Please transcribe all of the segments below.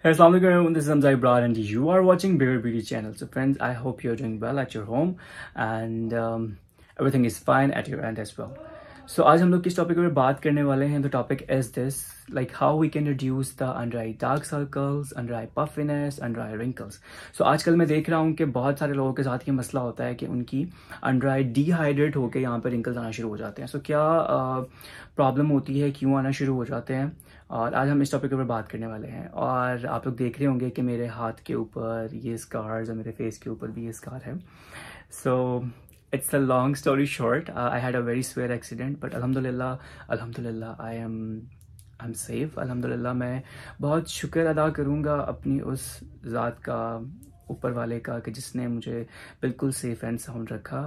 Hey, Assalamu alaikum. This is Hamza Ibrar, and you are watching Bigger Beauty Channel. So, friends, I hope you're doing well so um, आज हम लोग किस topic पर बात करने वाले हैं तो topic is this like how we can reduce the under eye dark circles under eye puffiness under eye wrinkles so आजकल मैं देख रहा हूँ कि बहुत सारे लोगों के साथ ये मसला होता है कि उनकी अंडर आई डिहाइड्रेट होकर यहाँ पर रिंकल्स आना शुरू हो जाते हैं सो so, क्या प्रॉब्लम uh, होती है क्यों आना शुरू हो जाते हैं और आज हम इस टॉपिक के ऊपर बात करने वाले हैं और आप लोग देख रहे होंगे कि मेरे हाथ के ऊपर ये स्कार और मेरे फेस के ऊपर भी ये स्कार है so it's a long story short I had a very severe accident but अलहमदिल्ला अलहमदिल्ला I am I am safe अलहमदिल्ला मैं बहुत शुक्र अदा करूँगा अपनी उस ज़ात का ऊपर वाले का कि जिसने मुझे बिल्कुल सेफ एंड साउंड रखा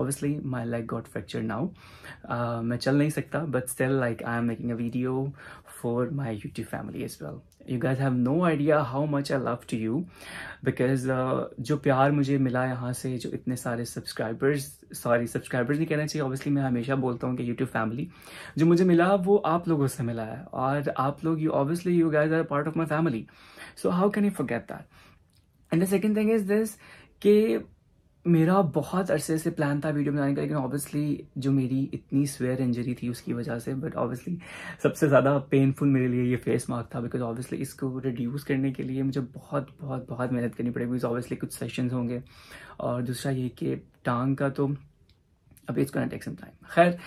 obviously my leg got fracture now मैं चल नहीं सकता but still like I am making a video for my YouTube family as well you guys have no idea how much I love to you because जो प्यार मुझे मिला यहाँ से जो इतने सारे सब्सक्राइबर्स सॉरी सब्सक्राइबर्स नहीं कहना चाहिए ऑब्वियसली मैं हमेशा बोलता हूँ कि यूट्यूब फैमिली जो मुझे मिला वो आप लोगों से मिला है और आप लोग you obviously you guys are part of my family so how can you forget that and the second thing is this कि मेरा बहुत अरसे से प्लान था वीडियो बनाने का लेकिन ऑब्वियसली जो मेरी इतनी स्वेयर इंजरी थी उसकी वजह से बट ऑब्वियसली सबसे ज़्यादा पेनफुल मेरे लिए ये फेस मार्क था बिकॉज ऑब्वियसली इसको रिड्यूस करने के लिए मुझे बहुत बहुत बहुत मेहनत करनी पड़ेगी बिकॉज ऑब्वियसली कुछ सेशंस होंगे और दूसरा ये कि टांग का तो अभी it's gonna take some time खैर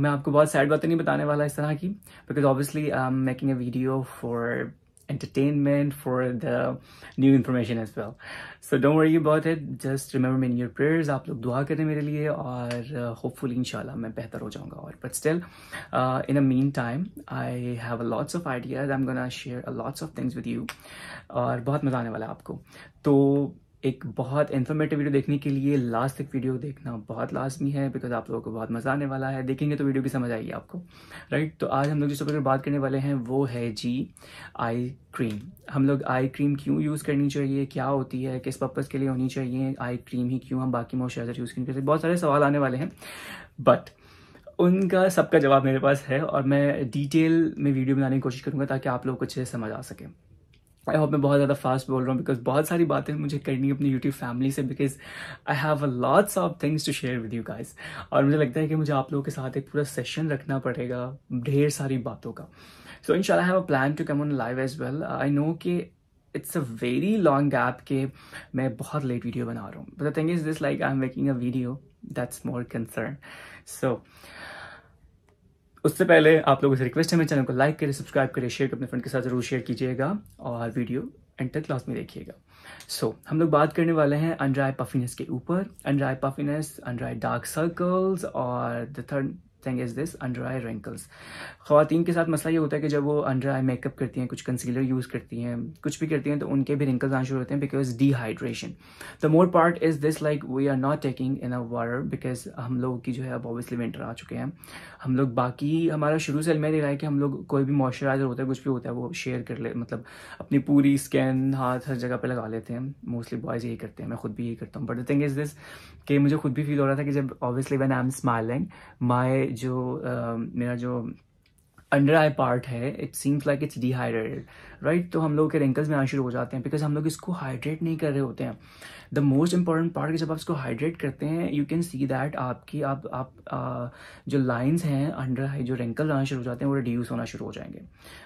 मैं आपको बहुत सैड बातें नहीं बताने वाला इस तरह की because obviously I am making a video for entertainment, for the new information as well. So don't worry about it. Just remember me in your prayers. आप लोग दुआ करें मेरे लिए और होपफुली uh, इंशाल्लाह मैं बेहतर हो जाऊंगा और but still in a mean time I have lots of ideas I am gonna share lots of things with you और बहुत मज़ा आने वाला है आपको तो एक बहुत इन्फॉर्मेटिव वीडियो देखने के लिए लास्ट तक वीडियो देखना बहुत लाजमी है बिकॉज आप लोगों को बहुत मज़ा आने वाला है देखेंगे तो वीडियो भी समझ आएगी आपको राइट तो आज हम लोग जिस टॉपिक पर बात करने वाले हैं वो है जी आई क्रीम हम लोग आई क्रीम क्यों यूज़ करनी चाहिए क्या होती है किस पर्पज़ के लिए होनी चाहिए आई क्रीम ही क्यों हम बाकी मॉइस्चराइजर यूज़ करनी चाहिए बहुत सारे सवाल आने वाले हैं बट उनका सबका जवाब मेरे पास है और मैं डिटेल में वीडियो बनाने की कोशिश करूँगा ताकि आप लोग कुछ समझ आ सकें आई होप मैं बहुत ज़्यादा फास्ट बोल रहा हूँ बिकॉज बहुत सारी बातें मुझे करनी है अपनी यूट्यूब फैमिली से because I have a lots of things to share with you guys और मुझे लगता है कि मुझे आप लोगों के साथ एक पूरा सेशन रखना पड़ेगा ढेर सारी बातों का सो इन शाला have a plan to come on live as well I know कि it's a very long gap के मैं बहुत लेट वीडियो बना रहा हूँ the thing is this like I am making a video that's more concern so उससे पहले आप लोगों से रिक्वेस्ट है मेरे चैनल को लाइक करें सब्सक्राइब करें शेयर अपने फ्रेंड के साथ जरूर शेयर कीजिएगा और वीडियो एंड तक क्लास में देखिएगा सो so, हम लोग बात करने वाले हैं अनड्राई पफिनेस के ऊपर under eye puffiness under eye dark circles और the third thing is this under eye wrinkles खातन के साथ मसला ये होता है कि जब वो अंडर आई मेकअप करती हैं कुछ कंसीलर यूज़ करती हैं कुछ भी करती हैं तो उनके भी रिंकल्स आना शुरू होते हैं because dehydration the more part is this like we are not taking in a water because हम लोग की जो है अब ऑब्वियसली विंटर आ चुके हैं हम लोग बाकी हमारा शुरू से अलमेर रहा है कि हम लोग कोई भी मॉइस्चराइजर होता है कुछ भी होता है वो शेयर कर ले मतलब अपनी पूरी स्किन हाथ हर जगह पर लगा लेते हैं मोस्टली बॉयज़ यही करते हैं मैं खुद भी यही करता हूँ but the thing is this कि मुझे खुद भी फील हो रहा था कि जब obviously when I am smiling my जो आ, मेरा जो अंडर आई पार्ट है it seems like it's dehydrated right तो हम लोग के रेंकल्स में आना शुरू हो जाते हैं बिकॉज हम लोग इसको हाइड्रेट नहीं कर रहे होते हैं द मोस्ट इंपॉर्टेंट पार्ट जब आप इसको हाइड्रेट करते हैं यू कैन सी दैट आपकी आप आप आ, जो लाइन्स हैं अंडर आई जो रेंकल आना शुरू हो जाते हैं वो रिड्यूस होना शुरू हो जाएंगे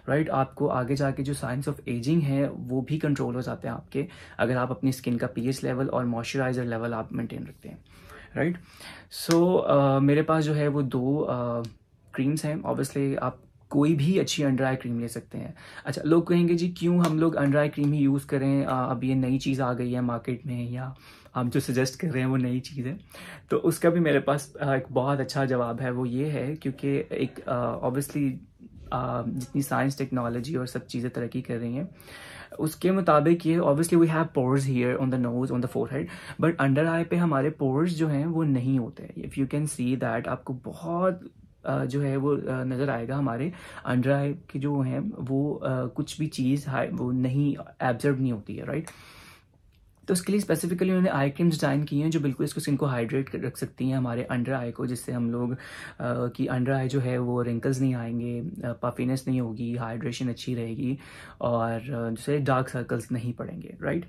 राइट right? आपको आगे जाके जो साइंस ऑफ एजिंग है वो भी कंट्रोल हो जाते हैं आपके अगर आप अपनी स्किन का पी लेवल और मॉइस्चराइजर लेवल आप मेनटेन रखते हैं राइट सो uh, मेरे पास जो है वो दो क्रीम्स uh, हैं ऑब्वियसली आप कोई भी अच्छी अंडर आई क्रीम ले सकते हैं अच्छा लोग कहेंगे जी क्यों हम लोग अंडर आई क्रीम ही यूज़ करें आ, अब ये नई चीज़ आ गई है मार्केट में या हम जो सजेस्ट कर रहे हैं वो नई चीज़ है तो उसका भी मेरे पास एक बहुत अच्छा जवाब है वो ये है क्योंकि एक ऑब्वियसली Um, जितनी साइंस टेक्नोलॉजी और सब चीज़ें तरक्की कर रही हैं उसके मुताबिक ये obviously we have pores here on the nose on the forehead but under eye पे हमारे पोर्स जो हैं वो नहीं होते if you can see that आपको बहुत uh, जो है वो uh, नज़र आएगा हमारे अंडर आई के जो हैं वो uh, कुछ भी चीज़ वो नहीं एब्जर्व नहीं होती है राइट right? तो उसके लिए स्पेसिफिकली उन्होंने आई क्रीम्स डिज़ाइन की हैं जो बिल्कुल इसको स्किन को हाइड्रेट रख सकती हैं हमारे अंडर आई को जिससे हम लोग की अंडर आई जो है वो रिंकल्स नहीं आएंगे पफीनेस नहीं होगी हाइड्रेशन अच्छी रहेगी और जैसे डार्क सर्कल्स नहीं पड़ेंगे राइट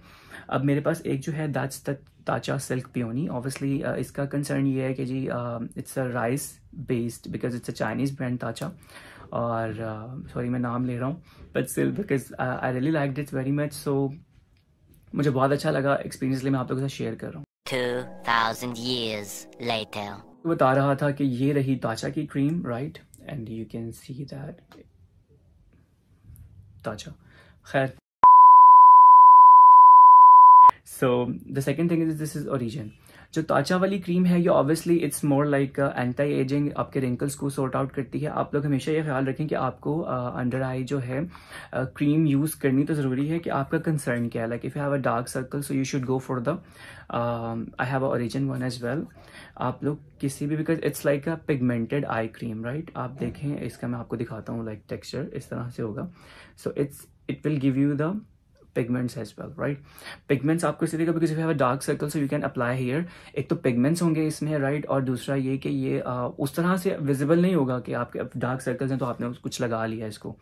अब मेरे पास एक जो है दैट्स तक ताचा सिल्क पियोनी ऑब्वियसली इसका कंसर्न ये है कि जी it's a rice based because it's a Chinese brand Tatcha और सॉरी uh, मैं नाम ले रहा हूँ but silk because I really like it's very much so मुझे बहुत अच्छा लगा एक्सपीरियंस लिए मैं आप लोगों के साथ शेयर कर रहा हूँ बता रहा था कि ये रही ताचा की cream right and you can see that Tatcha खैर so the second thing is this is Origin जो त्वचा वाली क्रीम है ये obviously it's more like anti aging आपके रिंकल्स को सॉर्ट आउट करती है आप लोग हमेशा ये ख्याल रखें कि आपको अंडर uh, आई जो है क्रीम uh, यूज़ करनी तो ज़रूरी है कि आपका कंसर्न क्या है like if you have a dark circle so you should go for the I have a Origin one as well आप लोग किसी भी because it's like a pigmented eye cream right आप देखें इसका मैं आपको दिखाता हूँ लाइक टेक्स्चर इस तरह से होगा so it's it will give you the pigments as well right pigments आपको इसी तरीके because you dark a you can so here एक तो पिगमेंट्स होंगे इसमें right और दूसरा ये कि ये आ, उस तरह से विजिबल नहीं होगा कि आपके डार्क सर्कल्स हैं तो आपने कुछ लगा लिया इसको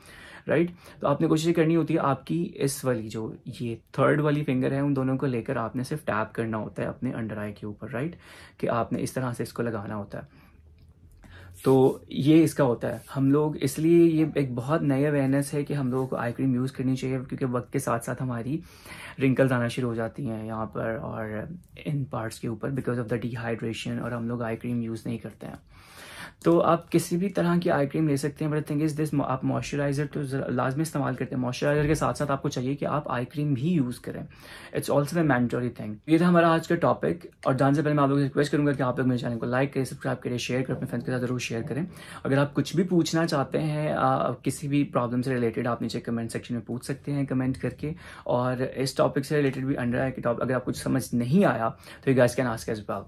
राइट right? तो आपने कोशिश करनी होती है आपकी इस वाली जो ये थर्ड वाली फिंगर है उन दोनों को लेकर आपने सिर्फ टैप करना होता है अपने अंडर आई के ऊपर राइट कि आपने इस तरह से इसको लगाना होता है तो ये इसका होता है हम लोग इसलिए ये एक बहुत नई अवेयरनेस है कि हम लोगों को आई क्रीम यूज़ करनी चाहिए क्योंकि वक्त के साथ साथ हमारी रिंकल्स आना शुरू हो जाती हैं यहाँ पर और इन पार्ट्स के ऊपर बिकॉज ऑफ द डिहाइड्रेशन और हम लोग आई क्रीम यूज़ नहीं करते हैं तो आप किसी भी तरह की आई क्रीम ले सकते हैं बट थिंग इज दिस आप मॉइस्चराइजर तो लाजमी इस्तेमाल करते हैं मॉइस्चराइजर के साथ साथ आपको चाहिए कि आप आई क्रीम भी यूज़ करें it's also the mandatory thing ये था हमारा आज का टॉपिक और जान से पहले मैं आप लोगों से रिक्वेस्ट करूंगा कि आप लोग मेरे चैनल को लाइक करें सब्सक्राइब करें शेयर करें अपने फ्रेंड्स के साथ जरूर शेयर करें अगर आप कुछ भी पूछना चाहते हैं किसी भी प्रॉब्लम से रिलेटेड आप नीचे कमेंट सेक्शन में पूछ सकते हैं कमेंट करके और इस टॉपिक से रिलेटेड भी अंडर आया कि टॉपिक अगर आप कुछ समझ नहीं आया तो ये guys can ask as well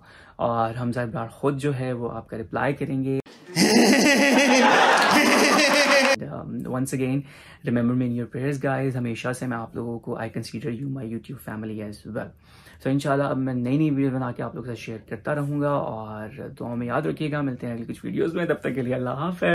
और हम साहब खुद जो है वो आपका रिप्लाई करेंगे once again remember me in your prayers guys हमेशा से मैं आप लोगों को I consider you my YouTube family as well so इंशाल्लाह अब मैं नई नई वीडियो बना के आप लोगों के साथ शेयर करता रहूँगा और दुआ में याद रखिएगा मिलते हैं अगले कुछ वीडियोज़ में तब तक के लिए अल्लाह हाफ